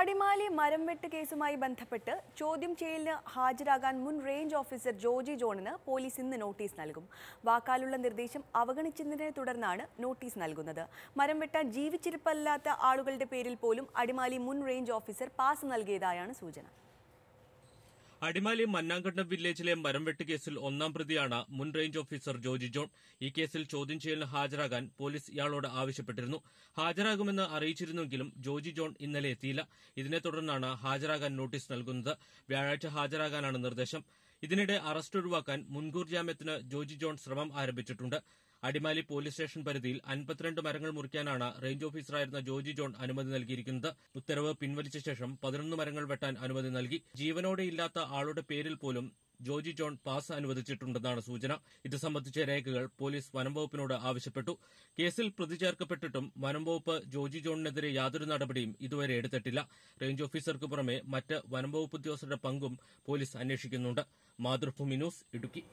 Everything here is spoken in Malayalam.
അടിമാലി മരം വെട്ട് കേസുമായി ബന്ധപ്പെട്ട് ചോദ്യം ചെയ്യലിന് ഹാജരാകാൻ മുൻ റേഞ്ച് ഓഫീസർ ജോജി ജോണിന് പോലീസ് ഇന്ന് നോട്ടീസ് നൽകും വാക്കാലുള്ള നിർദ്ദേശം അവഗണിച്ചതിനെ തുടർന്നാണ് നോട്ടീസ് നൽകുന്നത് മരം വെട്ടാൻ ജീവിച്ചിരിപ്പല്ലാത്ത ആളുകളുടെ പേരിൽ പോലും അടിമാലി മുൻ റേഞ്ച് ഓഫീസർ പാസ് നൽകിയതായാണ് സൂചന അടിമാലി മന്നാങ്കണ്ടം വില്ലേജിലെ മരംവെട്ട് കേസിൽ ഒന്നാം പ്രതിയാണ് മുൻ റേഞ്ച് ഓഫീസർ ജോജി ജോൺ ഈ കേസിൽ ചോദ്യം ചെയ്യലിന് ഹാജരാകാൻ പോലീസ് ഇയാളോട് ആവശ്യപ്പെട്ടിരുന്നു ഹാജരാകുമെന്ന് അറിയിച്ചിരുന്നെങ്കിലും ജോജി ജോൺ ഇന്നലെ എത്തിയില്ല ഇതിനെ തുടർന്നാണ് ഹാജരാകാൻ നോട്ടീസ് നൽകുന്നത് വ്യാഴാഴ്ച ഹാജരാകാനാണ് നിർദ്ദേശം ഇതിനിടെ അറസ്റ്റ് ഒഴിവാക്കാൻ മുൻകൂർ ജാമ്യത്തിന് ജോജി ജോൺ ശ്രമം ആരംഭിച്ചിട്ടു ് അടിമാലി പോലീസ് സ്റ്റേഷൻ പരിധിയിൽ അൻപത്തിരണ്ട് മരങ്ങൾ മുറിക്കാനാണ് റേഞ്ച് ഓഫീസറായിരുന്ന ജോജി ജോൺ അനുമതി നൽകിയിരിക്കുന്നത് ഉത്തരവ് പിൻവലിച്ച ശേഷം പതിനൊന്ന് മരങ്ങൾ വെട്ടാൻ അനുമതി നൽകി ജീവനോടെയില്ലാത്ത ആളുടെ പേരിൽ പോലും ജോജി ജോൺ പാസ് അനുവദിച്ചിട്ടുണ്ടെന്നാണ് സൂചന ഇത് സംബന്ധിച്ച രേഖകൾ പോലീസ് വനംവകുപ്പിനോട് ആവശ്യപ്പെട്ടു കേസിൽ പ്രതി ചേർക്കപ്പെട്ടിട്ടും വനംവകുപ്പ് ജോജി ജോണിനെതിരെ യാതൊരു നടപടിയും ഇതുവരെ എടുത്തിട്ടില്ല റേഞ്ച് ഓഫീസർക്ക് പുറമെ മറ്റ് വനംവകുപ്പ് ഉദ്യോഗസ്ഥരുടെ പങ്കും പോലീസ് അന്വേഷിക്കുന്നുണ്ട് മാതൃഭൂമി ന്യൂസ് ഇടുക്കി